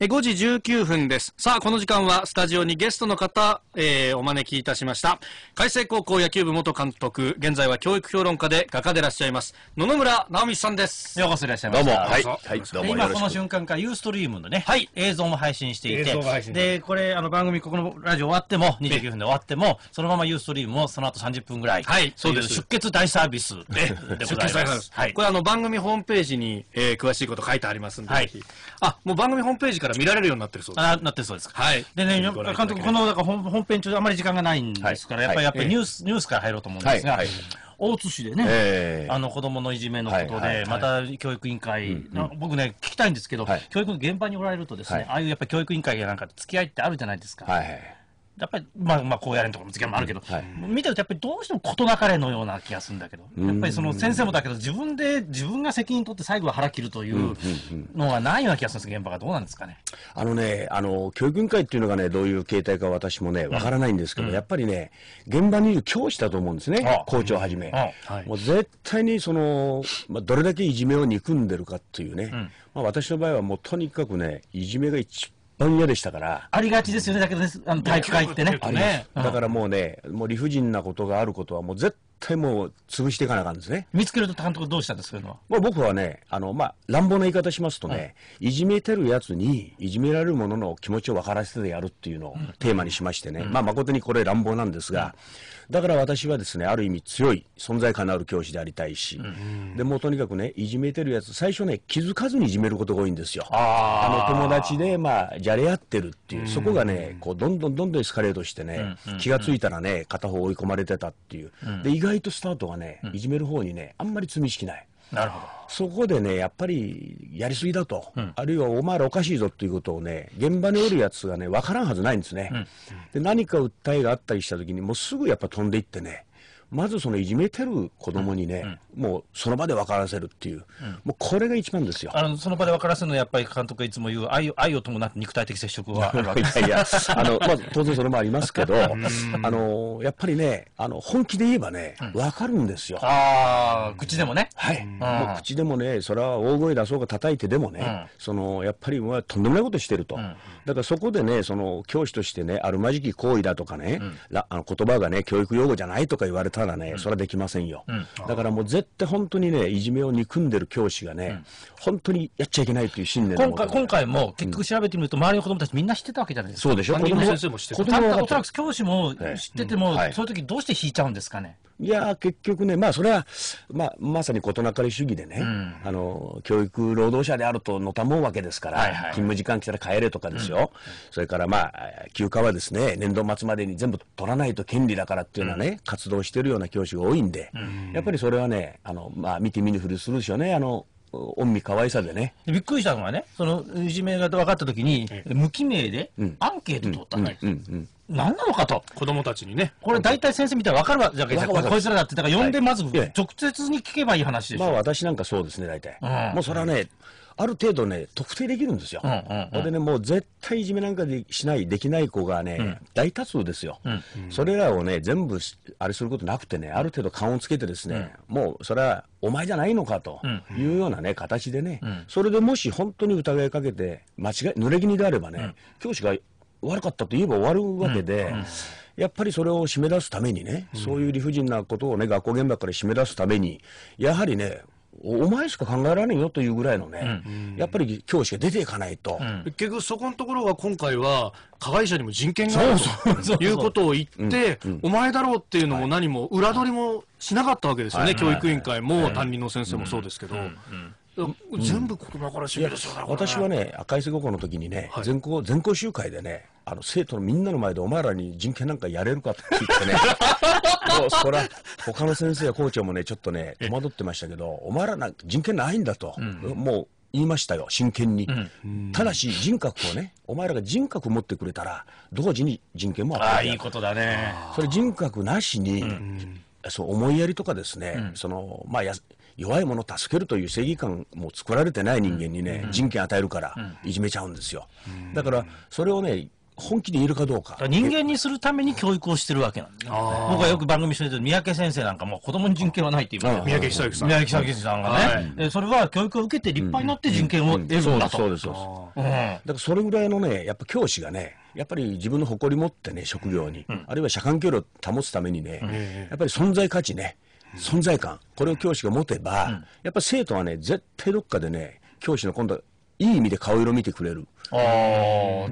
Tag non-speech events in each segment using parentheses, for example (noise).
え5時19分です。さあ、この時間はスタジオにゲストの方、えー、お招きいたしました。海星高校野球部元監督、現在は教育評論家で画家でいらっしゃいます、野々村直美さんです。ようこそいらっしゃいました。どうも。はい。はい、どうも今この瞬間からユーストリームのね、はい、映像も配信していて、で、これ、あの、番組、ここのラジオ終わっても、29分で終わっても、そのままユーストリームをその後30分ぐらい。はい、そうです。出血大サービスでございます。はい。これ、あの、番組ホームページに、えー、詳しいこと書いてありますんで、はい。あ、もう番組ホームページから見られるようになってるそうです。あなってそうです。はい。でね、監督、この、だから本編中であまり時間がないんですから、やっぱり、やっぱりニュース、ニュースから入ろうと思うんですが、大津市でね、えー、あの子供のいじめのことで、また教育委員会、僕ね、聞きたいんですけど、教育の現場におられるとですね、ああいうやっぱり教育委員会やなんか付き合いってあるじゃないですか。はいやっぱり、まあ、まあ、こうやれんとかももあるけど、はい、見てるとやっぱりどうしても事なかれのような気がするんだけど、やっぱりその先生もだけど、自分で、自分が責任取って最後は腹切るというのはないような気がするんです、現場がどうなんですかね。あのね、あの、教育委員会っていうのがね、どういう形態か私もね、わからないんですけど、うん、やっぱりね、現場にいる教師だと思うんですね、ああ校長はじめ、あはい。もう絶対にその、まあ、どれだけいじめを憎んでるかっていうね、うん、まあ私の場合はもうとにかくね、いじめが一ぼんやりしたから。ありがちですよね、だけどね、あの体育会ってね。ありね、だからもうね、もう理不尽なことがあることは、もう絶対もう潰していかなあかんですね。見つけると監督どうしたんですか、まあ、僕はね、あの、まあ、乱暴な言い方しますとね、はい、いじめてるやつに、いじめられる者の気持ちを分からせてやるっていうのをテーマにしましてね、うん、まあ、誠にこれ乱暴なんですが、うんだから私はですね、ある意味強い存在感のある教師でありたいし、でもうとにかくね、いじめてるやつ、最初ね、気づかずにいじめることが多いんですよ。あの友達で、まあ、じゃれ合ってるっていう、そこがね、こう、どんどんどんどんエスカレートしてね、気がついたらね、片方追い込まれてたっていう。で、意外とスタートがね、いじめる方にね、あんまり罪意識ない。なるほどそこでね、やっぱりやりすぎだと、うん、あるいはお前らおかしいぞということをね、現場におるやつがね、分からんはずないんですね、うん、で何か訴えがあったりしたときに、もうすぐやっぱ飛んでいってね、まずそのいじめてる子供にね、うん、もうその場で分からせるっていう、うん、もうこれが一番ですよ。あのその場で分からせるのは、やっぱり監督がいつも言う愛、愛を伴って肉体的接触は (laughs) いやいや、あのまあ、当然それもありますけど、あのやっぱりねあの、本気で言えばね、分かるんですよ。ああ、口でもね。はい、もう口でもね、それは大声出そうか叩いてでもね、そのやっぱりとんでもないことしてると。だからそこでね、その教師としてね、あるまじき行為だとかね、うん、あの言葉がね、教育用語じゃないとか言われたらね、うん、それはできませんよ、うん、だからもう絶対本当にね、いじめを憎んでる教師がね、本当にやっちゃいけないという信念今回今回も結局調べてみると、周りの子供たちみんな知ってたわけじゃないですか。そうでしょ、子供先生も知ってた。おらく教師も知ってても、はい、そういう時どうして引いちゃうんですかね。いや結局ね、まあ、それは、まあ、まさに事なかれ主義でね、うん、あの、教育労働者であるとのたもうわけですから、はいはい、勤務時間来たら帰れとかですよ、うん、それからまあ、休暇はですね、年度末までに全部取らないと権利だからっていうのはね、うん、活動してるような教師が多いんで、やっぱりそれはね、あの、まあ、見て見ぬふりするでしょうね、あの、恩味可愛さでねびっくりしたのはね、そのいじめが分かったときに、無記名でアンケート取ったんです、うん何なのかと。子供たちにね。これ大体先生見たら分かるわけじゃん。こいつらだって。だから呼んでまず直接に聞けばいい話でしょ。まあ私なんかそうですね、大体。うん、もうそれはね、ある程度ね、特定できるんですよ。うんうんうん、でね、もう絶対いじめなんかでしない、できない子がね、うん、大多数ですよ、うんうん、それらをね、全部あれすることなくてね、ある程度勘をつけてですね、うん、もうそれはお前じゃないのかというようなね、形でね、それでもし本当に疑いかけて、間違い、濡れ気にであればね、教師が悪かったと言えば終わるわけで、うんうん、やっぱりそれを締め出すためにね、うん、そういう理不尽なことをね、学校現場から締め出すために、やはりね、お前しか考えられんよというぐらいのね、うん、やっぱり教師が出ていかないと、うん、結局、そこのところが今回は、加害者にも人権があるということを言って、お前だろうっていうのも何も、裏取りもしなかったわけですよね、はい、教育委員会も、担任の先生もそうですけど。うん全部国宝主義ですよね、私はね、赤い瀬高校の時にね、全校全校集会でね、あの生徒のみんなの前でお前らに人権なんかやれるかって言ってね、(laughs) もうそれは他の先生や校長もね、ちょっとね、戸惑ってましたけど、お前らなんか人権ないんだと、もう言いましたよ、真剣に。ただし、人格をね、お前らが人格持ってくれたら、同時に人権もああ、いいことだね。それ人格なしに、そう思いやりとかですね、そのまあ弱い者を助けるという正義感も作られてない人間にね、人権与えるから、いじめちゃうんですよ。だから、それをね、本気でいるかどうか。か人間にするために教育をしてるわけなんで、ね、僕はよく番組してると、三宅先生なんかも子供に人権はないって言う三宅久之さん。三宅久之さんがね、はい、それは教育を受けて立派になって人権を得るんだと。そうです、そうです。だからそれぐらいのね、やっぱ教師がね、やっぱり自分の誇り持ってね、職業に、うん、あるいは社会距離を保つためにね、うん、やっぱり存在価値ね、存在感、これを教師が持てば、やっぱ生徒はね、絶対どっかでね、教師の今度、いい意味で顔色見てくれる。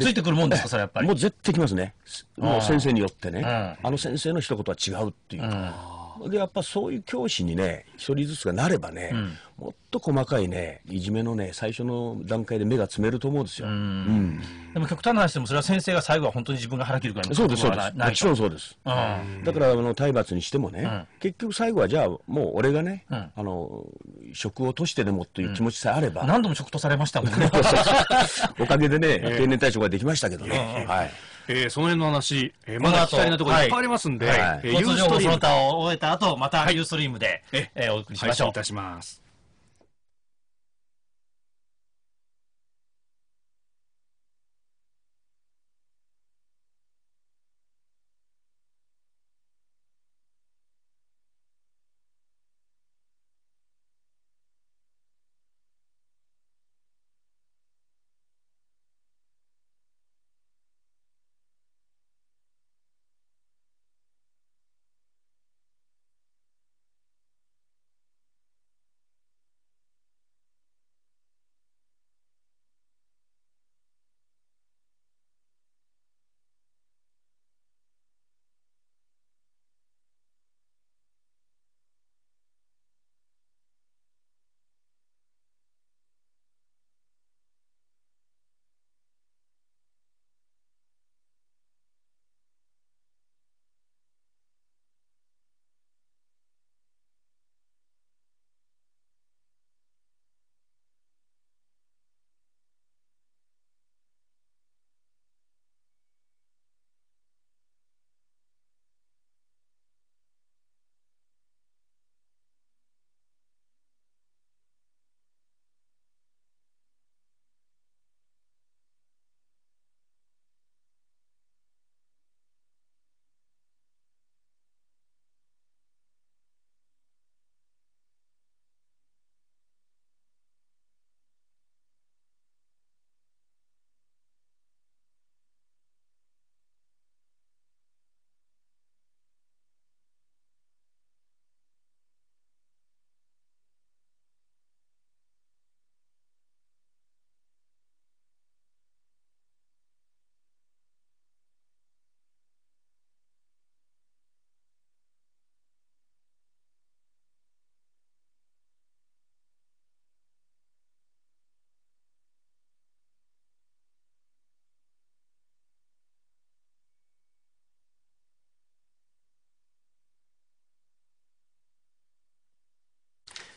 ついてくるもんですか、それやっぱり。もう絶対きますね。もう先生によってね。あの先生の一言は違うっていう。でやっぱそういう教師にね、一人ずつがなればね、うん、もっと細かいね、いじめのね、最初の段階で目が詰めると思うんですよ。うん、でも極端な話でも、それは先生が最後は本当に自分が腹切るからそうです、そうです。もちろんそうです。だからあの体罰にしてもね、結局最後はじゃあ、もう俺がね、あの、職を落としてでもという気持ちさえあれば。何度も職とされましたもんね。おかげでね、定年退職ができましたけどね。はい。えー、その辺の話、えー、まだ聞たいなところいっぱいありますんで、はいはい、えー、ユその他を終えた後、またユーストリームで、はい、えー、お送りしましょう。いたします。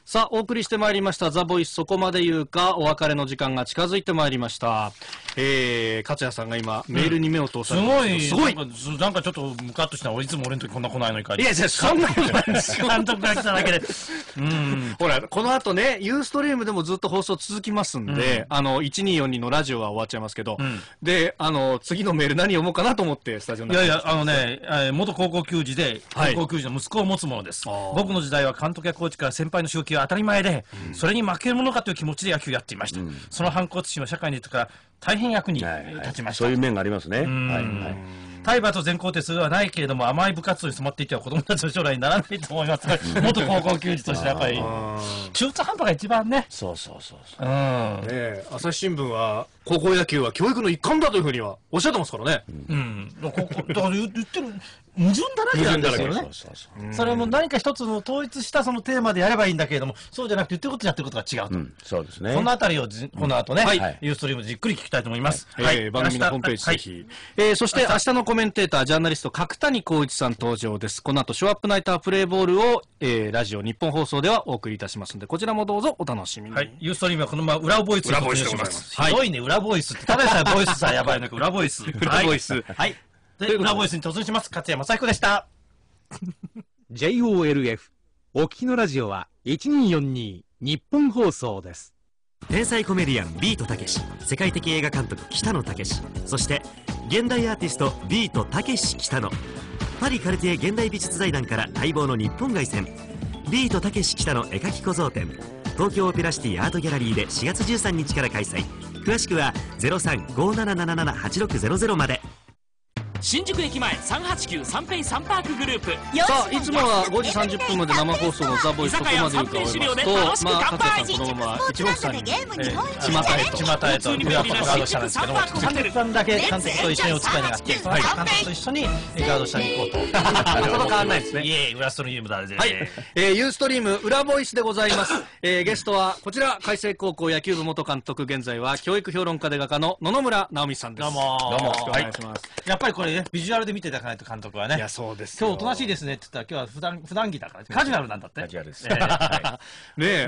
さあ、お送りしてまいりました、ザボイスそこまで言うか、お別れの時間が近づいてまいりました。えー、勝谷さんが今、メールに目を通されてすごい、すごいなんかなんかちょっとムカッとしたいつも俺の時こんな来ないのにて。いや、いやそんなことないですよ。(laughs) 監督が来ただけで。うん。ほら、この後ね、ユーストリームでもずっと放送続きますんで、うん、あの、1242のラジオは終わっちゃいますけど、うん、で、あの、次のメール何読もうかなと思って、スタジオに。いやいや、あのね、え元高校球児で、高校球児の息子を持つものです。はい、僕の時代は監督やコーチから先輩の仕置きは当たり前で、うん、それに負けるものかという気持ちで野球やっていました。その反骨心は社会にとか大変役に立ちました。そういう面がありますね。はいはい体罰全肯定するはないけれども、甘い部活動に染まっていては子供たちの将来にならないと思いますが、元高校球児としてやっぱり、中途半端が一番ね。そうそうそうそう。うん。ねえ、朝日新聞は、高校野球は教育の一環だというふうにはおっしゃってますからね。うん。うん、だから言ってる、矛盾だらけなんですよね。そうれも何か一つの統一したそのテーマでやればいいんだけれども、そうじゃなくて言ってることやってることが違うと。うん、そうですね。このあたりをじ、この後ね、ユーストリームじっくり聞きたいと思います。はい。番組のホームページぜひ。はい、えー、そして明日のコメンテーター、ジャーナリスト、角谷光一さん登場です。この後、ショーアップナイタープレイボールを、えー、ラジオ日本放送ではお送りいたしますので、こちらもどうぞお楽しみに。はい。ユーストリームはこのまま裏ボイス裏ボイスでいます。ひどいね、裏ボイスって。ただでさえボイスさえやばいのか、裏ボイス。裏ボイス。はい。で、裏ボイスに突入します。勝山最子でした。(laughs) JOLF。お聞きのラジオは1242日本放送です。天才コメディアンビートたけし、世界的映画監督北野武そして現代アーティストビートたけし北野。パリカルティエ現代美術財団から待望の日本凱旋。ビートたけし北野絵描き小僧展。東京オペラシティアートギャラリーで4月13日から開催。詳しくは0357778600まで。新宿駅前三八九三ペイ三パークグループさあいつもは五時三十分まで生放送のザボイスここまで伺いますとまあ達也さんこのまま一目散に巷へと巷へと普段ガードしたんですけども監督さんだけ監督と一緒にお使いになって監督と一緒にガード下に行こうとほと変わんないですねいえ裏ストリームだぜはいユーストリーム裏ボイスでございますえゲストはこちら海星高校野球部元監督現在は教育評論家で画家の野々村直美さんですどうもどうもよろしくお願いしますやっぱりこれりね、ビジュアルで見ていただかないと、監督はね。いや、そうです今日おとなしいですねって言ったら、今日は普段普段着だから、カジュアルなんだって。カジュアルです。えー、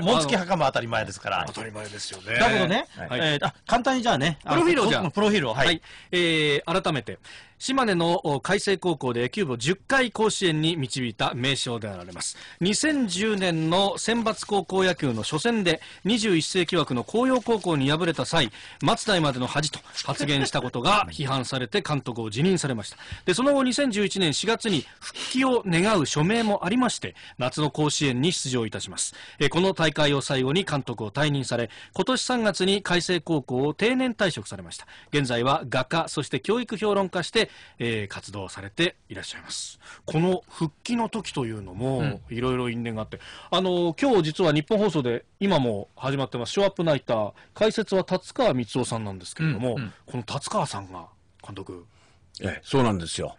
(laughs) ね紋付き袴当たり前ですから。当たり前ですよね。だけどね、はえあ、簡単にじゃあね、プロフィールをじゃあ。プロフィールを、はい。はえ改めて、島根の海星高校で野球部を10回甲子園に導いた名将であられます2010年の選抜高校野球の初戦で21世紀枠の紅葉高校に敗れた際松代までの恥と発言したことが (laughs) 批判されて監督を辞任されましたでその後2011年4月に復帰を願う署名もありまして夏の甲子園に出場いたしますえこの大会を最後に監督を退任され今年3月に海星高校を定年退職されました現在は画家そして教育評論家してえー、活動されていらっしゃいます。この復帰の時というのも、いろいろ因縁があって、あの、今日実は日本放送で今も始まってます、ショーアップナイター、解説は達川光男さんなんですけれども、この達川さんが、監督、えそうなんですよ。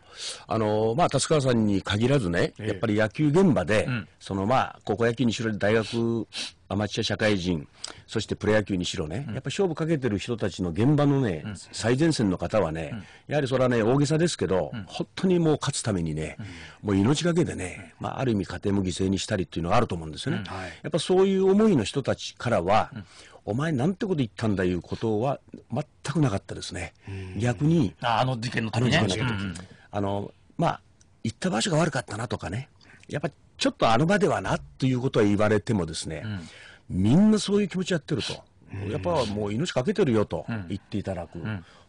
あの、まあ、達川さんに限らずね、やっぱり野球現場で、えうん、そのまあ、高校野球にしろ、大学、アマチュア社会人、そしてプロ野球にしろね、うん、やっぱ勝負かけてる人たちの現場のね、うん、最前線の方はね、やはりそれはね、大げさですけど、本当にもう勝つためにね、もう命がけでね、まあ、ある意味家庭も犠牲にしたりっていうのがあると思うんですよね。はい、やっぱそういう思いの人たちからは、お前なんてこと言ったんだいうことは全くなかったですね。逆にあ、あの事件の時ね。あの事件の時、うん、あの、まあ、行った場所が悪かったなとかね、やっぱちょっとあの場ではなということは言われてもですね、うん、みんなそういう気持ちやってると。やっぱもう命かけてるよと言っていただく、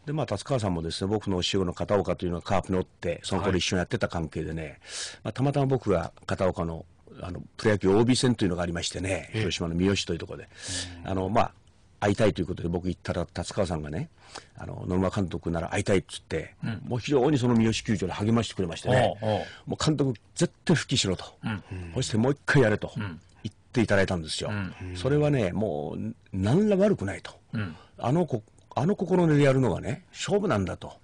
でまあ、達川さんもですね僕の師匠の片岡というのはカープにおって、その頃一緒にやってた関係でね、はい、まあ、たまたま僕が片岡のあの、プロ野球 OB 戦というのがありましてね、広島の三好というところで、あの、まあ、会いたいということで僕行ったら達川さんがね、あの、野間監督なら会いたいっつって、うん、もう非常にその三好球場で励ましてくれましてね、おうおうもう監督絶対復帰しろと、うん、そしてもう一回やれと言っていただいたんですよ。うん、それはね、もう何ら悪くないと。あのこあの心でやるのがね、勝負なんだと、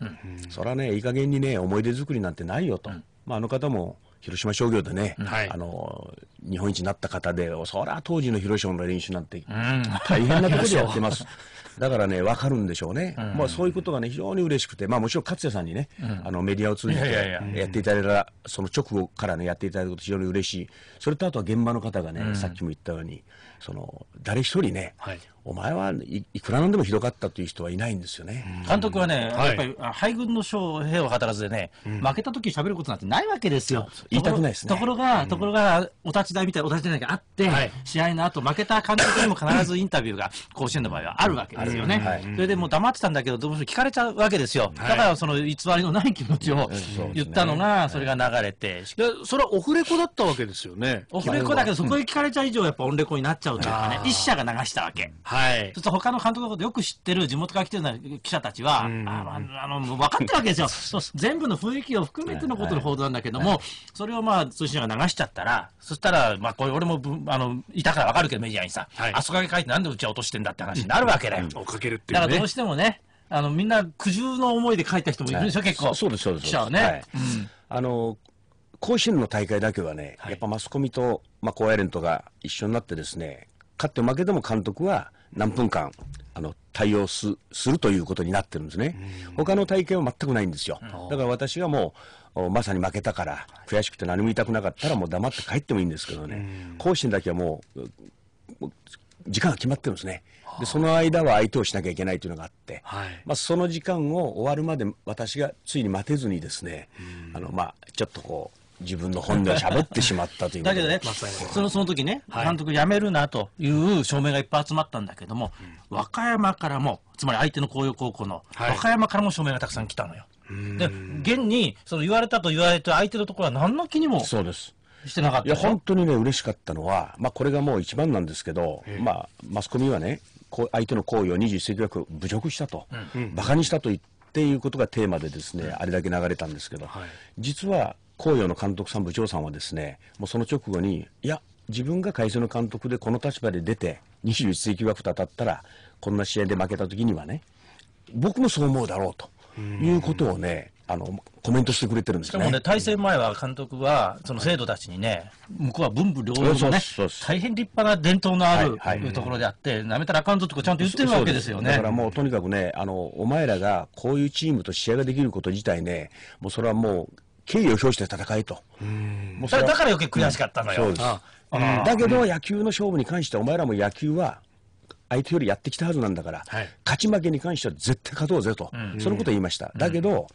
それはね、いい加減にね、思い出作りなんてないよと、まあ、あの方も広島商業でね、はい、あの、日本一になった方で、そら当時の広島の練習なんて、大変なところでやってます。(laughs) だからね、わかるんでしょうね。まあそういうことがね、非常に嬉しくて、まあもちろん勝谷さんにね、あのメディアを通じてやっていただいた、その直後からね、やっていただくこと非常に嬉しい。それとあとは現場の方がね、さっきも言ったように、その、誰一人ね、お前はいくらなんでもひどかったという人はいないんですよね。監督はね、やっぱり敗軍の将兵を働かずでね、負けた時喋ることなんてないわけですよ。言いたくないですね。ところが、ところが、お立ち台みたいな、お立ち台があって、試合の後負けた監督にも必ずインタビューが甲子園の場合はあるわけです。ですよね。それでもう黙ってたんだけど、どうも聞かれちゃうわけですよ。だからその偽りのない気持ちを言ったのが、それが流れて。それはオフレコだったわけですよね。オフレコだけど、そこへ聞かれちゃう以上、やっぱオンレコになっちゃうというかね、一社が流したわけ。はい。そうすと他の監督のことよく知ってる地元から来てる記者たちは、あの、あの分かってるわけですよ。(laughs) 全部の雰囲気を含めてのことの報道なんだけども、それをまあ通信社が流しちゃったら、そしたら、まあこれ俺も、あの、いたからわかるけどメディアにさ、あそこだけ書いてなんでうちは落としてんだって話になるわけだよ。をかけるっていう、ね、だからどうしてもね、あのみんな苦渋の思いで書いた人もいるでしょ、はい、結構。そうです、そうです。はね。はいうん、あの甲子園の大会だけはね、やっぱマスコミと、まあ、高野連とか一緒になってですね、勝って負けても監督は何分間、あの、対応すするということになってるんですね。他の大会は全くないんですよ。だから私はもう、まさに負けたから、悔しくて何も言いたくなかったらもう黙って帰ってもいいんですけどね、甲子園だけはもう、時間が決まってるんですね。で、その間は相手をしなきゃいけないというのがあって、はい、まあ、その時間を終わるまで私がついに待てずにですね、あの、まあ、ちょっとこう、自分の本音をしゃべってしまったという (laughs) だけどね、そのその時ね、はい、監督辞めるなという証明がいっぱい集まったんだけども、うん、和歌山からも、つまり相手の紅葉高校の、はい、和歌山からも証明がたくさん来たのよ。で、現に、その言われたと言われて、相手のところは何の気にも。そうです。してなかったいや、本当にね、嬉しかったのは、まあ、これがもう一番なんですけど、まあ、マスコミはね、こ相手の行為を21世紀枠侮辱したと、うん、馬鹿にしたと言っていうことがテーマでですね、あれだけ流れたんですけど、はい、実は、紅葉の監督さん、部長さんはですね、もうその直後に、いや、自分が会社の監督でこの立場で出て、21世紀枠と当たったら、こんな試合で負けた時にはね、僕もそう思うだろうということをね、あの、コメントしてくれてるんですよね。しかもね、対戦前は監督は、その生徒たちにね、向こうは文武両道のね、大変立派な伝統のある、はいい、ところであって、なめたらあかんぞとかちゃんと言ってるわけですよね。だからもうとにかくね、あの、お前らがこういうチームと試合ができること自体ね、もうそれはもう、敬意を表して戦いと。うそれだから余計悔しかったのよ。ん、そうです。だけど、野球の勝負に関してお前らも野球は、相手よりやってきたはずなんだから、はい、勝ち負けに関しては絶対勝とうぜと、うん、そのことを言いました。だけど、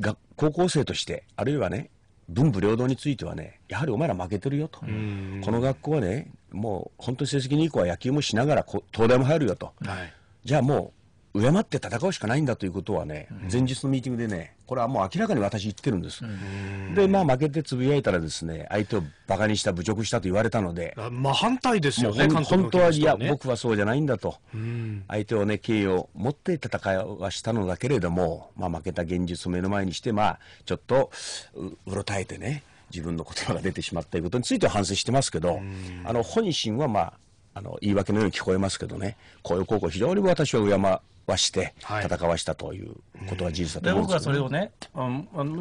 が高校生として、あるいはね、文武両道についてはね、やはりお前ら負けてるよと、この学校はね、もう本当に成績にいい子は野球もしながら東大も入るよと、はい、じゃあも敬って戦うしかないんだということはね、前日のミーティングでね、これはもう明らかに私言ってるんです。で、まあ負けてつぶやいたらですね、相手を馬鹿にした、侮辱したと言われたので、まあ反対ですよね、ね本当は、いや、僕はそうじゃないんだと、相手をね、敬意を持って戦いはしたのだけれども、まあ負けた現実を目の前にして、まあちょっとうろたえてね、自分の言葉が出てしまったということについては反省してますけど、あの本心はまあ、あの言い訳のように聞こえますけどね、こういう高校、非常に私は敬わして戦わしたということは事実だと思す、ねはい僕はそれをね、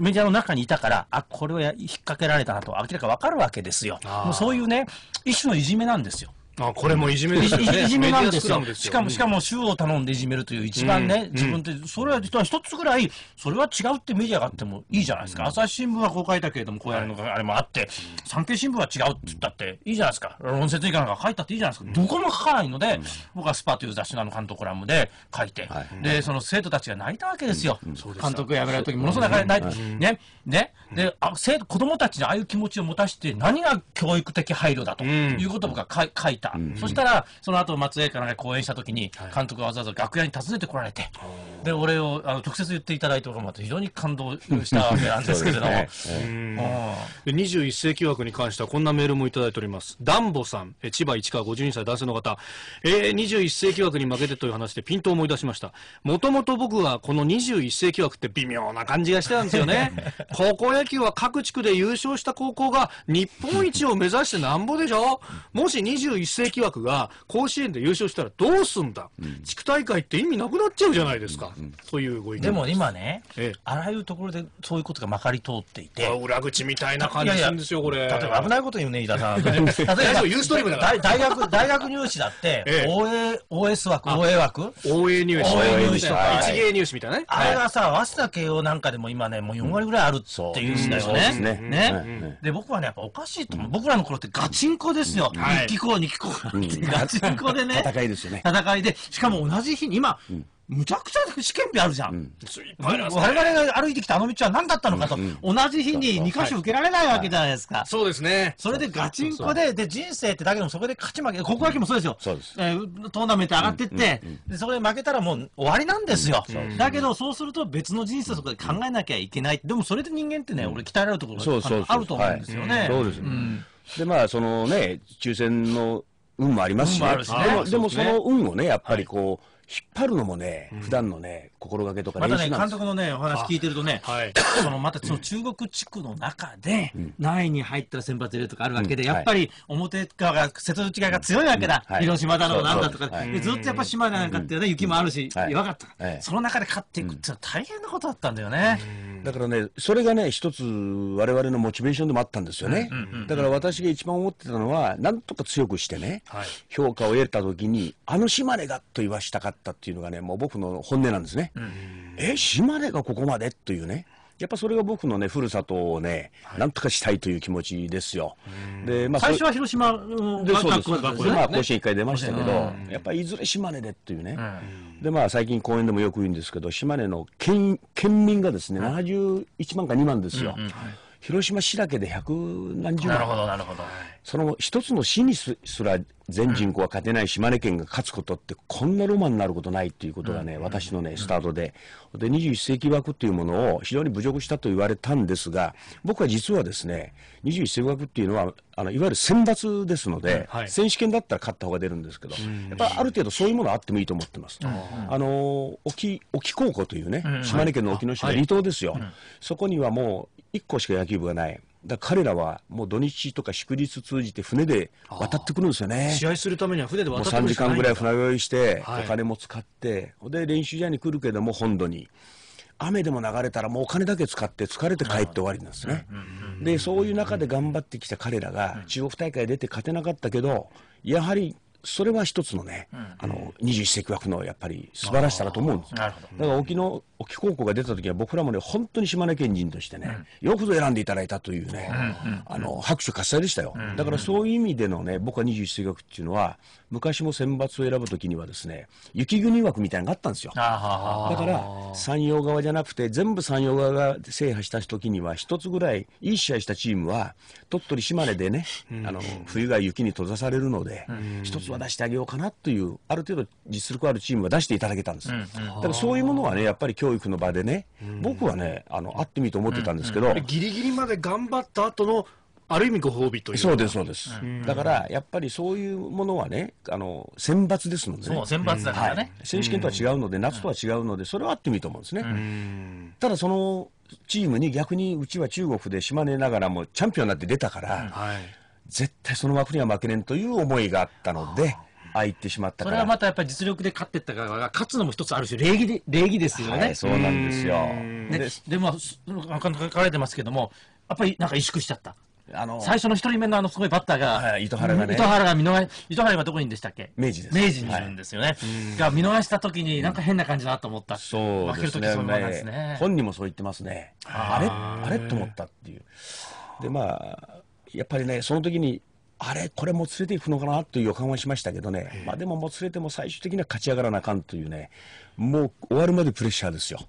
メディアの中にいたから、あこれは引っ掛けられたなと、明らか分かるわけですよ、もうそういうね、一種のいじめなんですよ。あこれもいじめですよね。いじめなんですよ。しかも、しかも、州を頼んでいじめるという一番ね、自分って、それはは一つぐらい、それは違うってメディアがあってもいいじゃないですか。朝日新聞はこう書いたけれども、こうやるのがあれもあって、産経新聞は違うって言ったっていいじゃないですか。論説以下なんか書いたっていいじゃないですか。どこも書かないので、僕はスパという雑誌のあの監督コラムで書いて、で、その生徒たちが泣いたわけですよ。監督辞められる時ものすごい泣いて、ね、ね、で、あ生子供たちにああいう気持ちを持たして、何が教育的配慮だということが僕は書いた、うん、そしたら、その後松江から、ね、講演したときに、監督がわざわざ楽屋に訪ねてこられて、はい、で、俺をあの直接言っていただいたこともて、非常に感動したわけなんですけれども。(laughs) ね21世紀枠に関しては、こんなメールもいただいております。ダンボさん、え千葉市川52歳男性の方、えー、21世紀枠に負けてという話でピントを思い出しました。もともと僕はこの21世紀枠って微妙な感じがしてたんですよね。(laughs) ここへ野球は各地区で優勝した高校が日本一を目指してなんぼでしょもし21世紀枠が甲子園で優勝したらどうすんだ、うん、地区大会って意味なくなっちゃうじゃないですか、うんうん、というご意見でも今ね、ええ、あらゆるところでそういうことがまかり通っていて裏口みたいな感じするんですよこれ例えば危ないこと言うね飯田さん例えば大学大学入試だって、ええ、OA OS 枠 OA 枠 OA 入試 OA 入試とか一芸入試みたいなねあれがさ早稲田慶応なんかでも今ねもう4割ぐらいあるっていう、るんだよね。ね。ね。で、僕はね、やっぱおかしいと思う。僕らの頃ってガチンコですよ。一気校、二気う。ガチンコでね。戦いですよね。戦いで、しかも同じ日に、今、むちゃくちゃ試験日あるじゃん。うん、我々が歩いてきたあの道は何だったのかと、同じ日に2箇所受けられないわけじゃないですか。そうですね。それでガチンコで、で、人生ってだけでもそこで勝ち負け、ここだけもそうですよ。そうです。えー、トーナメント上がってって、で、そこで負けたらもう終わりなんですよ。だけど、そうすると別の人生そこで考えなきゃいけない。でもそれで人間ってね、俺鍛えられるところがあると思うんですよね。そうです。で、まあ、そのね、抽選の運もありますし、ね、でも、でもその運をね、やっぱりこう、引っ張るのもね、うん、普段のね、心がけとかまたね、監督のね、お話聞いてるとね、はい、そのまたその中国地区の中で、何位に入ったら先発入れるとかあるわけで、やっぱり表側が、瀬戸内側が強いわけだ、広島だろう、なんだとか、ずっとやっぱ島根なんかってね、雪もあるし、弱かった、その中で勝っていくって大変なことだったんだよね。だからね、それがね、一つ、われわれのモチベーションでもあったんですよね。だから私が一番思ってたのは、なんとか強くしてね、評価を得たときに、あの島根がと言わしたかった。ったっていうのがね、もう僕の本音なんですね。うん、え、島根がここまでというね。やっぱそれが僕のね、ふるさとをね、はなんとかしたいという気持ちですよ。で、まあ、最初は広島でそうです。で、まあ、甲子園一回出ましたけど、やっぱりいずれ島根でっていうね。で、まあ、最近公演でもよく言うんですけど、島根の県県民がですね、71万か2万ですよ。広島市だけで百何十万。なるほど、なるほど。その一つの市にすら全人口は勝てない島根県が勝つことってこんなロマンになることないっていうことがね、私のね、スタートで。で、21世紀枠っていうものを非常に侮辱したと言われたんですが、僕は実はですね、21世紀枠っていうのは、あの、いわゆる選抜ですので、はい、選手権だったら勝った方が出るんですけど、やっぱある程度そういうものあってもいいと思ってます。あの、沖、沖高校というね、島根県の沖の島、離島ですよ。そこにはもう1個しか野球部がない。だ彼らはもう土日とか祝日通じて船で渡ってくるんですよね。試合するためには船で渡ってくるん3時間ぐらい船酔いして、お金も使って、で練習試合に来るけども本土に。雨でも流れたらもうお金だけ使って疲れて帰って終わりなんですね。で、そういう中で頑張ってきた彼らが中国大会出て勝てなかったけど、やはりそれは一つのね、うん、あの21世紀枠のやっぱり素晴らしさだと思うんです、だから沖の沖高校が出た時は、僕らもね、本当に島根県人としてね、うん、よくぞ選んでいただいたというね、うんあの拍手喝采でしたよ、うんだからそういう意味でのね、僕は21世紀枠っていうのは、昔も選抜を選ぶときには、ですね雪国枠みたいなのがあったんですよ。だから山陽側じゃなくて、全部山陽側が制覇した時には、一つぐらいいい試合したチームは、鳥取、島根でね、うん、あの冬が雪に閉ざされるので、一つは出してあげようかなという、ある程度実力あるチームは出していただけたんです。うん、だからそういうものはね、やっぱり教育の場でね、僕はね、あの、あってみと思ってたんですけど。ギリギリまで頑張った後の、ある意味ご褒美というそうです、そうです、うん、だからやっぱりそういうものはね、あの選抜ですので、ね、そう選抜だからね、はい、選手権とは違うので、夏とは違うので、それはあってみと思うんですね、うん、ただそのチームに逆にうちは中国で島根ながらもチャンピオンになって出たから、はい絶対その枠には負けねんという思いがあったので、ああ行ってしまったから。それはまたやっぱり実力で勝ってったかが勝つのも一つあるし、礼儀で、礼儀ですよね。はい、そうなんですよ。ででも、書かれてますけども、やっぱりなんか萎縮しちゃった。あの最初の一人目のあのすごいバッターが、はい、糸原がね。糸原が見逃糸原はどこにでしたっけ明治です。明治にいるんですよね。はい、が見逃した時に、なんか変な感じだなと思った。そうですね。負ける時そう本人もそう言ってますね。あれあれと思ったっていう。で、まあ、やっぱりね、その時に、あれ、これも連れていくのかなという予感はしましたけどね、まあ、でももう連れても最終的には勝ち上がらなあかんというね、もう終わるまでプレッシャーですよ、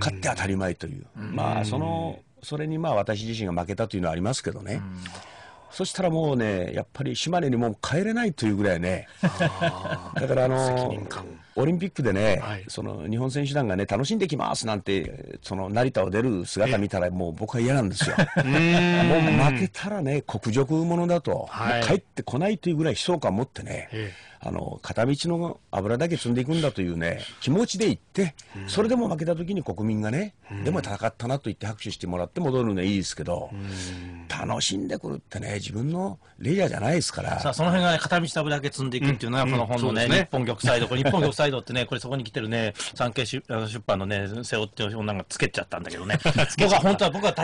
勝って当たり前という、まあ、そのそれにまあ私自身が負けたというのはありますけどね。そしたらもうね、やっぱり島根にもう帰れないというぐらいね、だからあの、オリンピックでね、はい、その日本選手団がね、楽しんできますなんて、その成田を出る姿見たら、もう僕は嫌なんですよ。(laughs) もう負けたらね、国辱ものだと、はい、帰ってこないというぐらい悲壮感を持ってね、あの片道の油だけ積んでいくんだというね、気持ちで行って、それでも負けた時に国民がね、でも戦ったなと言って拍手してもらって戻るのはいいですけど、楽しんでくるってね、自分のレジャーじゃないですから。さあ、その辺がね、片道の油だけ積んでいくっていうのは、この本のね、日本玉砕どこ、日本玉砕イドってね、これそこに来てるね、産経出版のね、背負って女がつけちゃったんだけどね。(laughs) 僕は本当は、僕は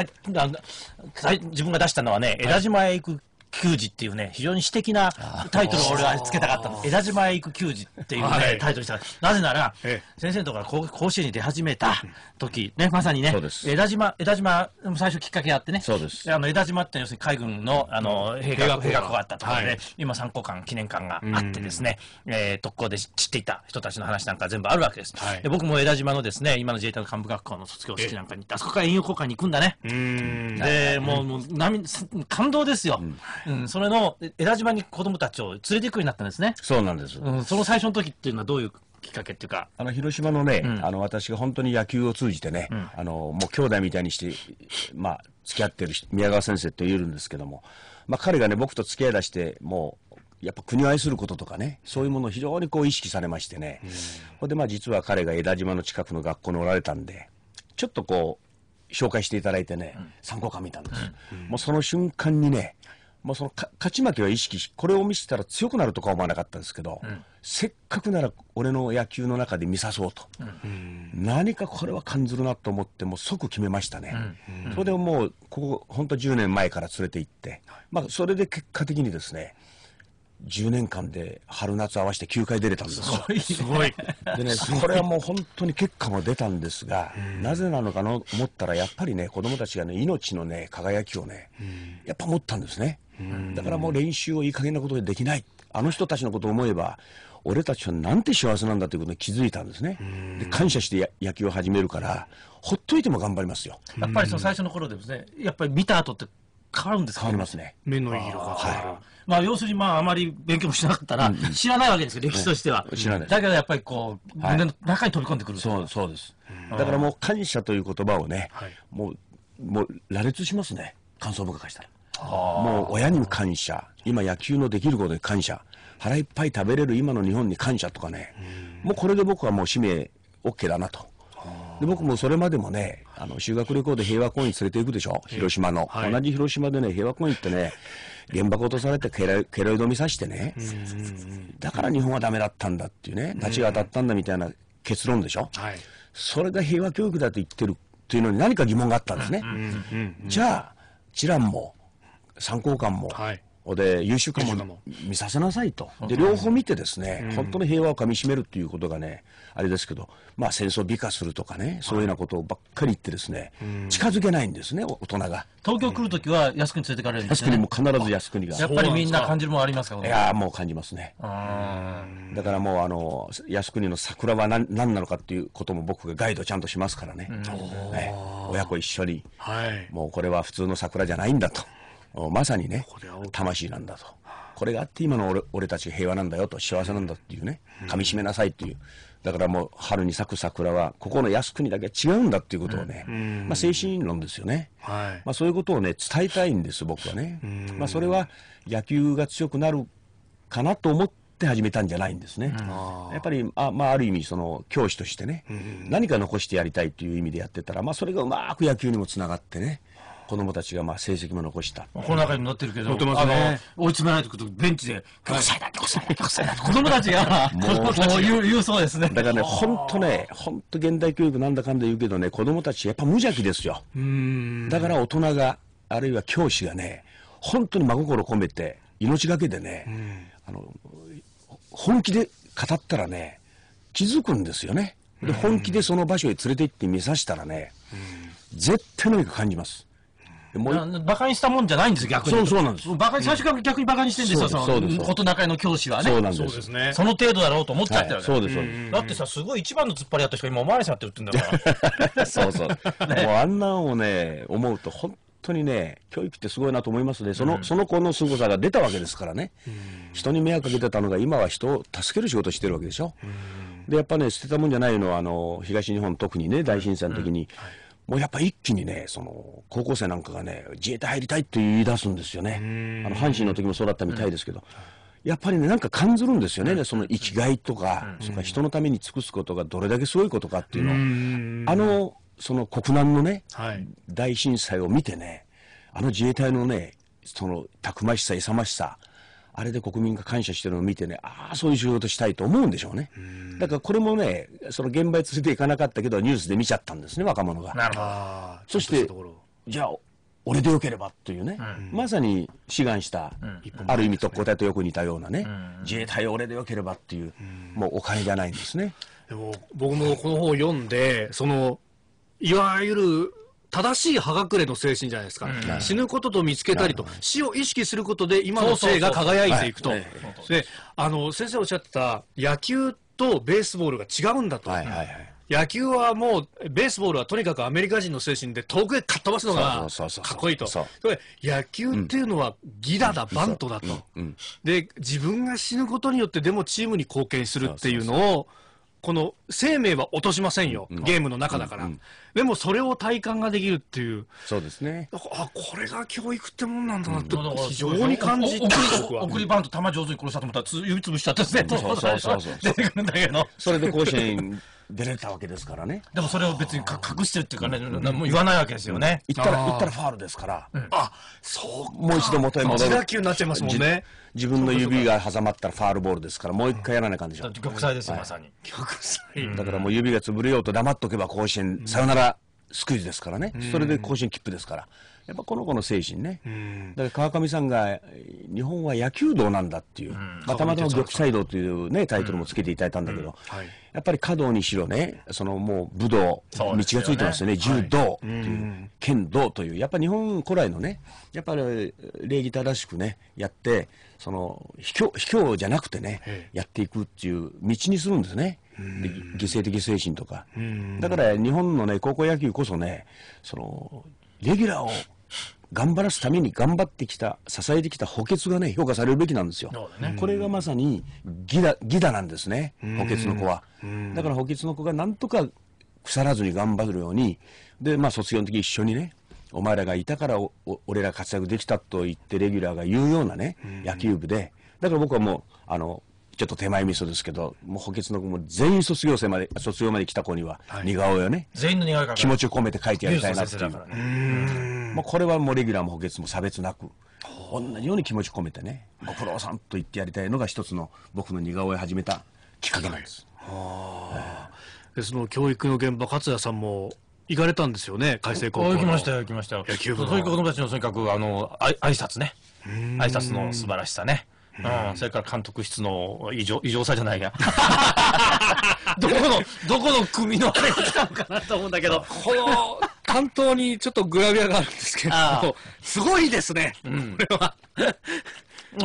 自分が出したのはね、江田島へ行く球児っていうね、非常に私的なタイトルを俺はつけたかったの。江田島へ行く球児っていうね、はい、タイトルしたなぜなら、先生とか甲子園に出始めた時、ね、まさにね、江田島、江田島、最初きっかけあってね、あの江田島って要するに海軍のあの兵学校があったところで、はい、今参考館、記念館があってですね、えー、特攻で散っていた人たちの話なんか全部あるわけです。はい、で僕も江田島のですね、今の自衛隊の幹部学校の卒業式なんかに行って、あそこから遠洋交換に行くんだね。で、もう、もう、感動ですよ。うん、それの枝島に子供たちを連れていくようになったんですね。そうなんです。うん、その最初の時っていうのはどういうきっかけっていうか。あの、広島のね、うん、あの、私が本当に野球を通じてね、うん、あの、もう兄弟みたいにして、まあ、付き合ってる宮川先生と言えるんですけども、まあ、彼がね、僕と付き合いだして、もう、やっぱ国を愛することとかね、そういうものを非常にこう意識されましてね、ほ、うん、でまあ実は彼が枝島の近くの学校におられたんで、ちょっとこう、紹介していただいてね、うん、参考官見たんです、うんうん、もうその瞬間にね、まあ、その勝ち負けは意識し、これを見せたら強くなるとかは思わなかったんですけど、うん、せっかくなら俺の野球の中で見さそうと、うん、何かこれは感じるなと思って、もう即決めましたね、うん、それでもう、ここ、本当10年前から連れて行って、まあ、それで結果的にですね、10年間で春夏合わせて9回出れたんですすごい、でね、これはもう本当に結果も出たんですが、なぜなのかなと思ったら、やっぱりね、子供たちがね、命のね、輝きをね、やっぱ持ったんですね。だからもう練習をいい加減なことでできない。あの人たちのことを思えば、俺たちはなんて幸せなんだということに気づいたんですね。で感謝して野球を始めるから、ほっといても頑張りますよ。やっぱりその最初の頃ですね、やっぱり見た後って変わるんですか変わりますね。目の色が変わる。あまあ、要するに、まあ、あまり勉強もしなかったら、知らないわけですよ、歴史としては。知らない。だけど、やっぱりこう、胸の中に飛び込んでくる。そう、そうです。だからもう、感謝という言葉をね、もう、もう、羅列しますね。感想深かしたら。もう、親に感謝。今、野球のできることで感謝。腹いっぱい食べれる今の日本に感謝とかね。もう、これで僕はもう使命、OK だなと。で僕もそれまでもね、あの修学旅行で平和公園連れて行くでしょ、広島の、はい、同じ広島でね、平和公園ってね、原爆落とされてケロケロイド見さしてね、だから日本はだめだったんだっていうね、立ちが当たったんだみたいな結論でしょ、はい、それが平和教育だと言ってるっていうのに何か疑問があったんですね。じゃあ、知覧も、参考官も、はいで、優秀かも見させなさいと。で、両方見てですね、本当の平和をかみしめるっていうことがね、あれですけど、まあ戦争美化するとかね、そういうようなことばっかり言ってですね、近づけないんですね、大人が。東京来るときは靖国連れてかれるんですね。靖国も必ず靖国が。やっぱりみんな感じるものありますかいやもう感じますね。だからもうあの、靖国の桜は何何なのかっていうことも僕がガイドちゃんとしますからね。親子一緒に。もうこれは普通の桜じゃないんだと。まさにね、魂なんだと。これがあって今の俺俺たち平和なんだよと、幸せなんだっていうね、噛み締めなさいっていう。だからもう春に咲く桜は、ここの靖国だけは違うんだっていうことをね、まあ、精神論ですよね。はいまあ、そういうことをね、伝えたいんです、僕はね。まあ、それは野球が強くなるかなと思って、始めたんじゃないんですね。やっぱりあ、まあ、ある意味その教師としてね、何か残してやりたいという意味でやってたら、まあ、それがうまく野球にもつながってね、子供たちがまあ成績も残した。この中に載ってるけど、載ってま追い詰められてくると、ベンチで、国くさいな、だ、国際だ、子供たちが、もう、言う、言うそうですね。だからね、本当ね、本当現代教育なんだかんだ言うけどね、子供たちやっぱ無邪気ですよ。だから大人が、あるいは教師がね、本当に真心込めて、命がけでね、あの、本気で語ったらね、気づくんですよね。で、本気でその場所へ連れて行って見さしたらね、絶対何か感じます。もうバカにしたもんじゃないんです逆に。そうそうなんです。バカに、最初から逆にバカにしてるんですよ、その、ことなかの教師はね。そうなんです。そね。その程度だろうと思っちゃってるわけ、そうです、そうです。だってさ、すごい一番の突っ張りやった人今、おまわりさんって言ってんだから。(laughs) そうそう。もうあんなをね、思うと、本当にね、教育ってすごいなと思いますね。その、その子の凄さが出たわけですからね。人に迷惑かけてたのが、今は人を助ける仕事してるわけでしょ。で、やっぱね、捨てたもんじゃないのは、あの、東日本特にね、大震災の時に、うんはいもうやっぱ一気にね、その、高校生なんかがね、自衛隊入りたいって言い出すんですよね。あの、阪神の時もそうだったみたいですけど。やっぱりね、なんか感じるんですよね、うん、その生きがいとか、うん、その人のために尽くすことがどれだけすごいことかっていうのを、あの、その国難のね、はい、大震災を見てね、あの自衛隊のね、そのたくましさ、勇ましさ、あれで国民が感謝してるのを見てね、ああ、そういう仕事したいと思うんでしょうね。うだからこれもね、その現場へ連れていかなかったけど、ニュースで見ちゃったんですね、若者が。なるほど。そして、じゃあ、俺でよければというね、うん、まさに志願した、うん、ある意味特攻隊とよく似たようなね、うん、自衛隊俺でよければっていう、もうお金じゃないんですね。でも僕もこの本を読んで、そのいわゆる正しい葉隠れの精神じゃないですか。うん、死ぬことと見つけたりと、死を意識することで今の生が輝いていくと。で、あの、先生おっしゃってた、野球とベースボールが違うんだと。はいはいはい。野球はもう、ベースボールはとにかくアメリカ人の精神で遠くへかっ飛ばすのがかっこいいと。野球っていうのはギラだ、うん、バントだと、うんうん、で、自分が死ぬことによってでもチームに貢献するっていうのを、そうそうそうこの生命は落としませんよ、うん、ゲームの中だから、うんうん、でもそれを体感ができるっていう、そうですねあこれが教育ってもんなんだなって、非常に感じて、送りバント、球上手に殺したと思ったら、指潰しちゃったですね、そうそうそうそう、出てくるんだけど、それで甲子園出れたわけですからね。でもそれを別に隠してるっていうかね、何も言わないわけですよね。行ったら、行ったらファールですから。あ、そう。もう一度元へ戻る。自打球になっちゃいますもんね。自分の指が挟まったらファールボールですから、もう一回やらない感じでしょ。玉砕ですよ、まさに。玉砕。だからもう指が潰れようと黙っとけば甲子園、さよならスクイズですからね。それで甲子園切符ですから。やっぱこの子の精神ね、だから川上さんが日本は野球道なんだっていう、またまた玉砕道という、ね、タイトルもつけていただいたんだけど、やっぱり華道にしろね、そのもう武道、道がついてますよね、柔道という、剣道という、やっぱ日本古来のね、やっぱり礼儀正しくね、やって、その卑怯卑怯じゃなくてね、やっていくっていう道にするんですね。で犠牲的精神とか。だから日本のね、高校野球こそね、その、レギュラーを頑張らすために頑張ってきた、支えてきた補欠がね、評価されるべきなんですよ。ね、これがまさに、ギダ、ギダなんですね、補欠の子は。だから補欠の子がなんとか腐らずに頑張るように、で、まあ卒業の時一緒にね、お前らがいたからおお俺ら活躍できたと言ってレギュラーが言うようなね、野球部で、だから僕はもう、あの、ちょっと手前味噌ですけど、もう補欠の子も全員卒業生まで、卒業まで来た子には、似顔絵をね、全員の似顔絵気持ちを込めて書いてやりたいなっていう。まあ、これはもうレギュラーも補欠も差別なく、同じように気持ち込めてね、ご苦労さんと言ってやりたいのが一つの僕の似顔絵始めたきっかけなんです。はあ、でその教育の現場、勝谷さんも行かれたんですよね、開成高校。行きましたよ、行きましたよ。野球部そういう子供たちのとにかく、あの、あ挨拶ね。挨拶の素晴らしさね。うん、それから監督室の異常、異常さじゃないが。(laughs) どこの、どこの組のあれを使うかなと思うんだけど、この担当にちょっとグラビアがあるんですけど、すごいですね、これは。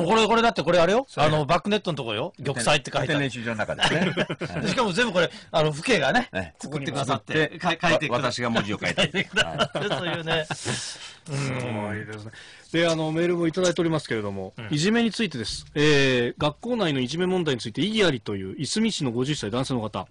これ、これだってこれあれよあの、バックネットのとこよ。玉砕って書いてある。練習場の中でね。(laughs) しかも全部これ、あの、父兄がね、作ってくださって、書いてくだ私が文字を書いて。そういうね。すごいですね。で、あの、メールもいただいておりますけれども、いじめについてです。え学校内のいじめ問題について意義ありという、いすみ市の50歳男性の方。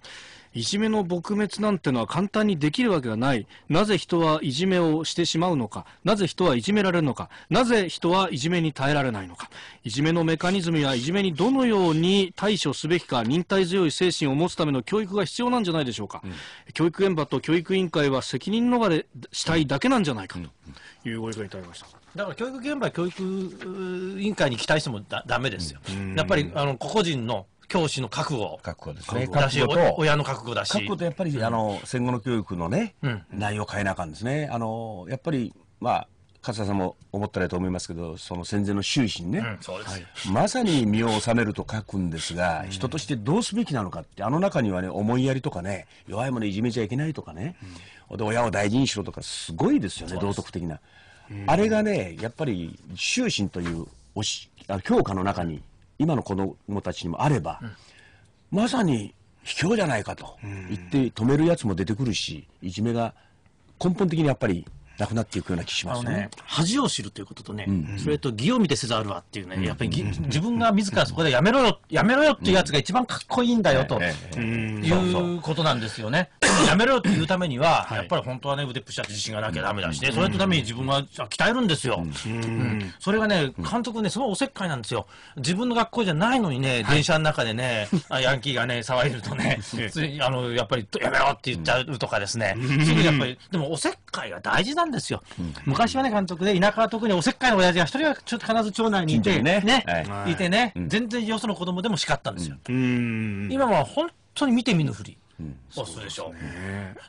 いじめの撲滅なんてのは簡単にできるわけがない。なぜ人はいじめをしてしまうのか。なぜ人はいじめられるのか。なぜ人はいじめに耐えられないのか。いじめのメカニズムやいじめにどのように対処すべきか、忍耐強い精神を持つための教育が必要なんじゃないでしょうか。うん、教育現場と教育委員会は責任逃れしたいだけなんじゃないかというご意見いただきました。だから教育現場、教育委員会に期待してもだめですよ。やっぱりあの個々人の教師の覚悟。覚悟ですね。と、親の覚悟だし。覚悟とやっぱり、あの、戦後の教育のね、うん、内容を変えなあかんですね。あの、やっぱり、まあ、勝田さんも思ったらと思いますけど、その戦前の終身ね、うんはい、まさに身を納めると書くんですが、うん、人としてどうすべきなのかって、あの中にはね、思いやりとかね、弱いものいじめちゃいけないとかね、うん、で親を大事にしろとか、すごいですよね、道徳的な。あれがね、やっぱり終身という教科の中に今の子供たちにもあれば、うん、まさに卑怯じゃないかと言って止めるやつも出てくるし、いじめが根本的にやっぱりなくなっていくような気しますね。ね恥を知るということとね、うんうん、それと義を見てせざるはっていうね、やっぱり、自分が自らそこでやめろよ、やめろよっていうやつが一番かっこいいんだよと、いうことなんですよね。やめろよっていうためには、やっぱり本当はね、腕っぷしだって自信がなきゃだめだしね、それのために自分は鍛えるんですよ。それがね、監督ね、すごいおせっかいなんですよ。自分の学校じゃないのにね、電車の中でね、(laughs) ヤンキーがね、騒いでるとね、あの、やっぱり、やめろって言っちゃうとかですね、すぐやっぱり、でもおせっかいが大事なんんですよ。昔はね、監督で、田舎は特におせっかいの親父が一人はちょっと必ず町内にいて、ね、ねはい、いてね、全然よその子供でも叱ったんですよ。今は本当に見て見ぬふり。そうするでしょ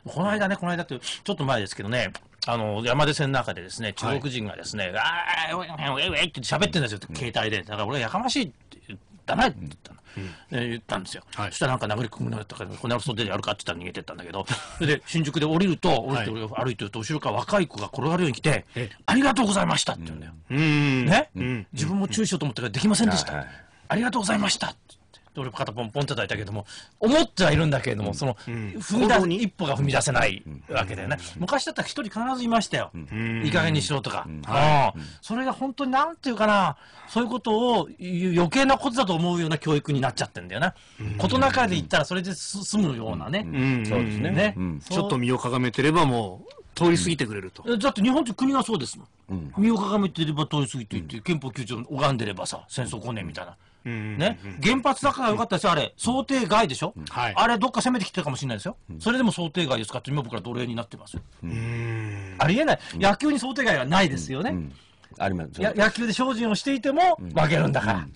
う。この間ね、この間って、ちょっと前ですけどね、あの、山手線の中でですね、中国人がですね、あー、ウェイウェイって喋ってるんですよ、携帯で。だから俺やかましいって、ダメって言ったの。え言ったんですよ、はい、そしたらなんか殴り込むのたか、ら、こいな嘘でやるかって言ったら逃げてったんだけど、それで新宿で降りると、降りて歩いてると、後ろから若い子が転がるように来て、ありがとうございましたって言うんだよ、ね、自分も注意しようと思ったから、できませんでした、ありがとうございましたって俺肩ポンポン叩いたけども、思ってはいるんだけれども、その、踏み出す、一歩が踏み出せないわけだよね。昔だったら一人必ずいましたよ。いい加減にしろとか。それが本当になんていうかな、そういうことを余計なことだと思うような教育になっちゃってんだよな。事なかれで言ったらそれで済むようなね。そうですね。ちょっと身をかがめてればもう、通り過ぎてくれると。だって日本って国がそうですもん。身をかがめてれば通り過ぎていって、憲法9条拝んでればさ、戦争5年みたいな。ね、原発だからよかったですよ、あれ、想定外でしょ、はい、あれ、どっか攻めてきてるかもしれないですよ、それでも想定外ですかって、今、僕ら奴隷になってますよ。ありえない、野球に想定外はないですよね、あります野球で精進をしていても負けるんだか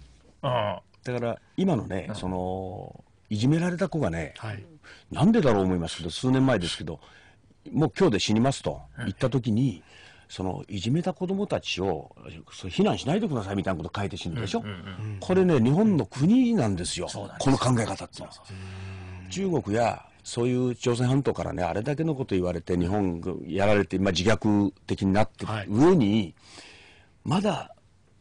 ら。だから今のね、そのいじめられた子がね、はい、なんでだろう思いますけど、数年前ですけど、もう今日で死にますと言ったときに、そのいじめた子どもたちを避難しないでくださいみたいなこと書いて死ぬでしょ、うんうんうん、これね、日本の国なんですよ、うん、この考え方っていうのは。中国やそういう朝鮮半島からね、あれだけのこと言われて、日本やられて、まあ、自虐的になって上に、はい、まだ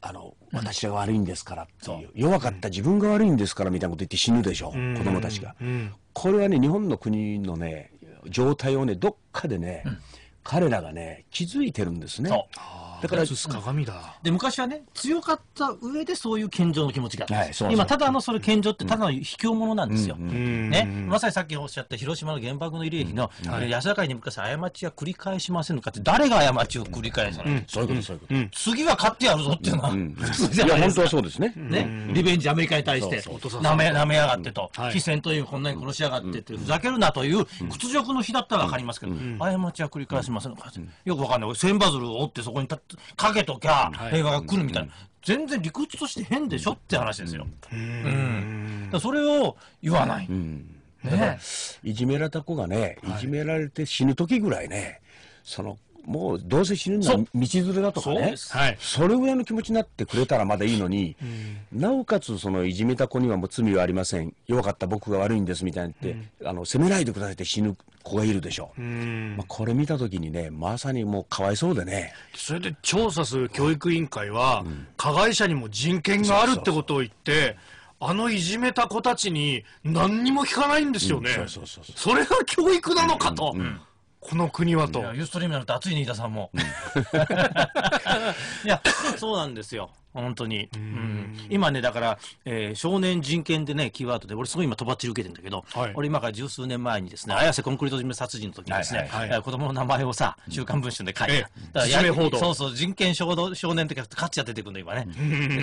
あの私が悪いんですからっていう、うん、弱かった自分が悪いんですからみたいなこと言って死ぬでしょ、うん、子供たちが、うん、これはね、日本の国のね、状態をね、どっかでね、うん彼らがね、気づいてるんですね。だから、鏡だで昔はね、強かった上でそういう謙譲の気持ちがあるんです、はい、そう今、ただのそれ謙譲って、ただの卑怯者なんですよ、うんね、まさにさっきおっしゃった広島の原爆の慰霊碑の、うんはい、安らかに昔、過ちは繰り返しませんのかって、誰が過ちを繰り返すの、そういうこと、そういうこと、次は勝ってやるぞっていうのは、いや、本当はそうですねね、リベンジ、アメリカに対して、なめなめやがってと、非戦という、こんなに殺しやがってって、ふざけるなという屈辱の日だったら分かりますけど、過ちは繰り返しませんのかって、よく分かんない、千羽鶴を折って、そこに立って、かけときゃ、映画が来るみたいな。全然理屈として変でしょって話ですよ。うん。それを言わない。ね、いじめられた子がね、いじめられて死ぬ時ぐらいね、そのもうどうせ死ぬのは道連れだとかねそ,、はい、それぐらいの気持ちになってくれたらまだいいのに、うん、なおかつそのいじめた子にはもう罪はありません弱かった僕が悪いんですみたいなって、うん、あの責めないでくださいって死ぬ子がいるでしょう、うんまあ、これ見た時にねまさにもうかわいそうでねそれで調査する教育委員会は、加害者にも人権があるってことを言って。そうそうそうあのいじめた子たちに何にも聞かないんですよね。それが教育なのかと。うんうんうんこの国はと。ユーストリームになると熱いね、飯田さんも。(laughs) いや、そうなんですよ。本当に。うん、今ね、だから、えー、少年人権でね、キーワードで、俺すごい今、とばっちり受けてるんだけど、はい、俺今から十数年前にですね、綾瀬コンクリート締め殺人の時にですね、はいはいはい、子供の名前をさ、週刊文春で書いた。うん、だから、そうそう、人権少年って価値は出てくるの、今ね。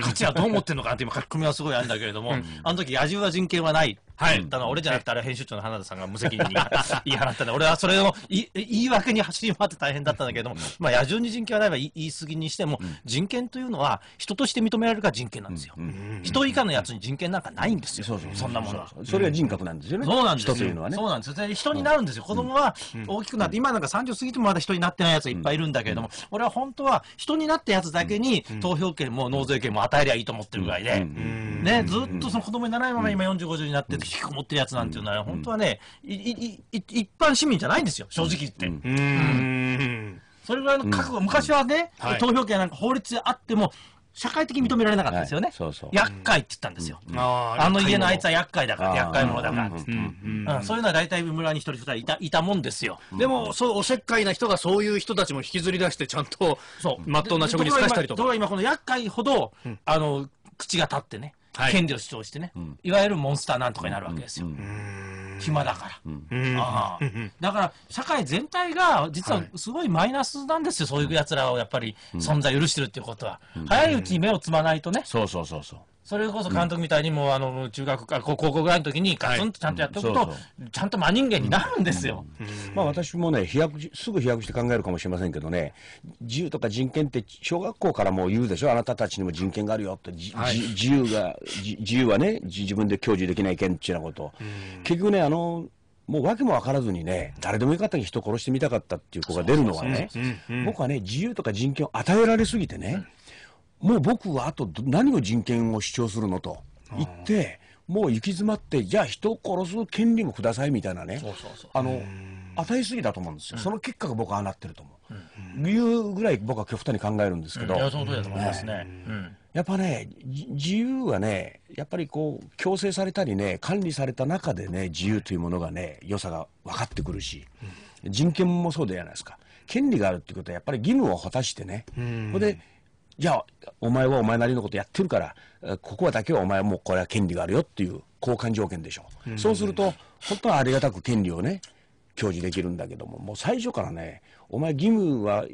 価値はどう思ってるのかなって今、書き込みはすごいあるんだけれども、うん、あの時、野獣は人権はない。はい。だの、俺じゃなくて、あれ編集長の花田さんが無責任に (laughs) 言い放ったんだ。俺はそれをい言い訳に走り回って大変だったんだけれども、まあ、野獣に人権はないは言い過ぎにしても、人権というのは、人ととして認められるか人権なんですよ。人以下のやつに人権なんかないんですよ。そうそうそんなものは。それは人格なんですよね。そうなんですよ。人というのはね。そうなんですよ。人になるんですよ。子供は大きくなって、今なんか30過ぎてもまだ人になってないやついっぱいいるんだけれども、俺は本当は人になったやつだけに投票権も納税権も与えりゃいいと思ってるぐらいで、ね、ずっとその子供にならないまま今45、50になって引きこもってるやつなんていうのは、本当はね、一般市民じゃないんですよ、正直言って。うんそれぐらいの覚悟、昔はね、投票権なんか法律であっても、社会的に認められなかったですよね。厄介って言ったんですよ。あの家のあいつは厄介だから、厄介者だからって。そういうのは大体村に一人二人いた、いたもんですよ。でも、そおせっかいな人がそういう人たちも引きずり出して、ちゃんと、そう。まっとうな職に就かしたりとか。こ今、この厄介ほど、あの、口が立ってね、権利を主張してね、いわゆるモンスターなんとかになるわけですよ。うん暇だから。あだから、社会全体が、実はすごいマイナスなんですよ、そういう奴らをやっぱり存在許してるっていうことは。早いうちに目をつまないとね。そうそうそうそう。それこそ監督みたいにもあの、中学か、高校ぐらいの時にガツンとちゃんとやっておくと、ちゃんと真人間になるんですよ。うんうん、まあ私もね、飛躍、すぐ飛躍して考えるかもしれませんけどね、自由とか人権って小学校からも言うでしょあなたたちにも人権があるよって、はい、自由が自、由はね、自分で享受できない権っていうようなこと。結局ね、あの、もう訳も分からずにね、誰でもよかったに人殺してみたかったっていう子が出るのはね、僕はね、自由とか人権を与えられすぎてね、もう僕はあと何を人権を主張するのと言って、もう行き詰まって、じゃあ人を殺す権利もくださいみたいなね、あの与えすぎだと思うんですよ、うん、その結果が僕はああなってると思う、うん、いうぐらい僕は極端に考えるんですけど、うん、いやその通りだと思いますね。うんやっぱね、自由はね、やっぱりこう、強制されたりね、管理された中でね、自由というものがね、良さが分かってくるし、人権もそうじゃないですか。権利があるっていうことは、やっぱり義務を果たしてね、これでじゃあ、お前はお前なりのことやってるから、ここはだけはお前はもうこれは権利があるよっていう交換条件でしょ。うん、そうすると、本当はありがたく権利をね、享受できるんだけども、もう最初からね、お前義務は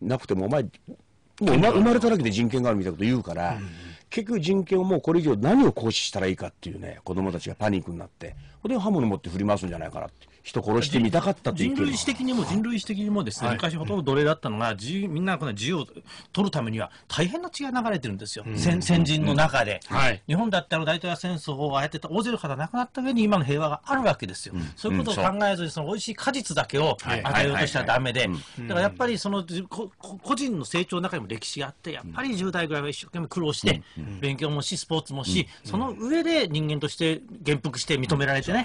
なくても、お前、もう生まれただけで人権があるみたいなこと言うから、うん、結局人権をもうこれ以上何を行使したらいいかっていうね、子供たちがパニックになって、これで刃物持って振り回すんじゃないかなって。人殺してみたかったいう人類史的にも人類史的にもですね、はい、昔ほとんど奴隷だったのが、自みんなこの自由を取るためには大変な血が流れてるんですよ、うん、先先人の中で、うんはい、日本だったら大東亜戦争をああやってた大勢の方亡くなった上に今の平和があるわけですよ、うん、そういうことを考えずに、その美味しい果実だけを与えようとしたらだめで、だからやっぱりその個人の成長の中にも歴史があって、やっぱり10代ぐらいは一生懸命苦労して、勉強もし、スポーツもし、その上で人間として元服して認められてね、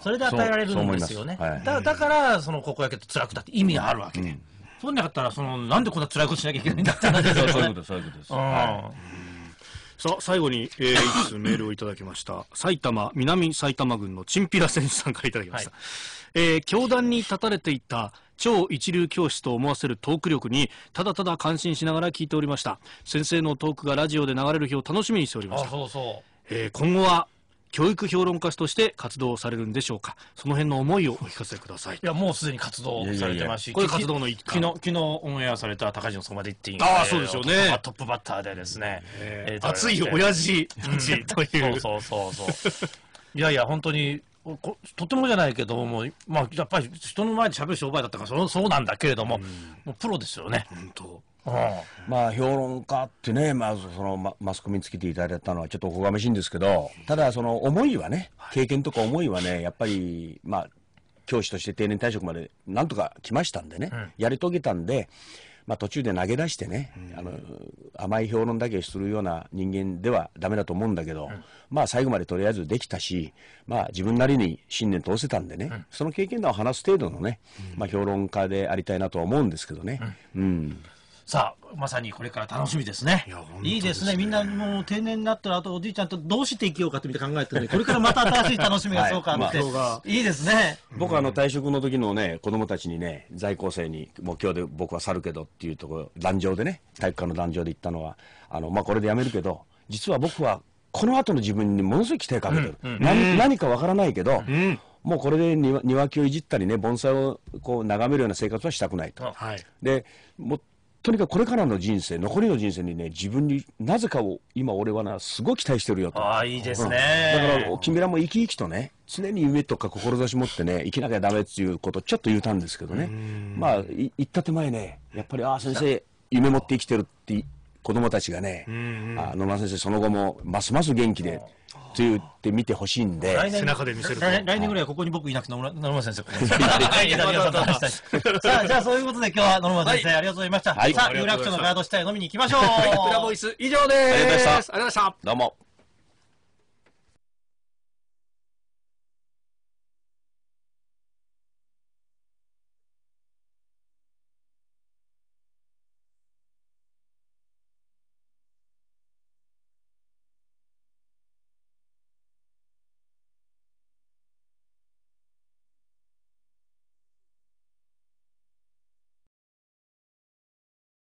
それで与えられるんです。ですよね。はい、だだから、その高校野球って辛くたって意味があるわけねうん、そうなかったら、その、なんでこんな辛いことしなきゃいけないんだって話です (laughs) そういうこと、そういうことです。さあ、最後に、えー、(laughs) メールをいただきました。埼玉、南埼玉郡のチンピラ選手さんからいただきました。はい、えー、教団に立たれていた超一流教師と思わせるトーク力に、ただただ感心しながら聞いておりました。先生のトークがラジオで流れる日を楽しみにしておりました。そうそう。えー、今後は教育評論家として活動されるんでしょうかその辺の思いをお聞かせくださいいやもうすでに活動されてますしこれ活動の一昨日昨日オンエアされた高橋のそこまで行っていいああそうですよねトップバッターでですね、えー、熱い親父たちというそうそうそうそういやいや本当にとてもじゃないけども、まあ、やっぱり人の前で喋る商売だったからそそうなんだけれども、もうプロですよね。本当まあ、評論家ってね、まずそのママスコミにつけていただいたのはちょっとおこがましいんですけど、ただその思いはね、経験とか思いはね、やっぱり、まあ、教師として定年退職までなんとか来ましたんでね、うん、やり遂げたんで、まあ、途中で投げ出してね、うん、あの甘い評論だけするような人間ではだめだと思うんだけど、うん、まあ、最後までとりあえずできたし、まあ、自分なりに信念通せたんでね、うん、その経験談を話す程度のね、まあ、評論家でありたいなとは思うんですけどね。うんさあ、まさにこれから楽しみですね。いや、いいですね。みんなもう定年になったら、あとおじいちゃんとどうして生きようかって考えてるんで、これからまた新しい楽しみがそうかって、はいまあ、いいですね。僕あの退職の時のね、子供たちにね、在校生に、もう今日で僕は去るけどっていうところ、壇上でね、体育館の壇上で行ったのは、あの、まあこれでやめるけど、実は僕はこの後の自分にものすごい期待かけてる。うんうん、何何かわからないけど、うんもうこれで庭木をいじったりね、盆栽をこう眺めるような生活はしたくないと。はい、でもとにかくこれからの人生、残りの人生にね、自分になぜかを、今俺はな、すごい期待してるよと。ああ、いいですね、うん、だから、君らも生き生きとね、常に夢とか志持ってね、生きなきゃだめっていうことちょっと言うたんですけどね。まあ、行った手前ね、やっぱり、ああ、先生、夢持って生きてるって、子供たちがね、あ野間先生その後もますます元気で、と言って見てほしいんで。背中で見せる来年ぐらいはここに僕いなくて野々村先生。(laughs) さあ、じゃあそういうことで今日は野々村先生ありがとうございました。さあ、有楽町のガード下へ飲みに行きましょう。はプ (laughs) ラボイス以上です。ありがとうございました。どうも。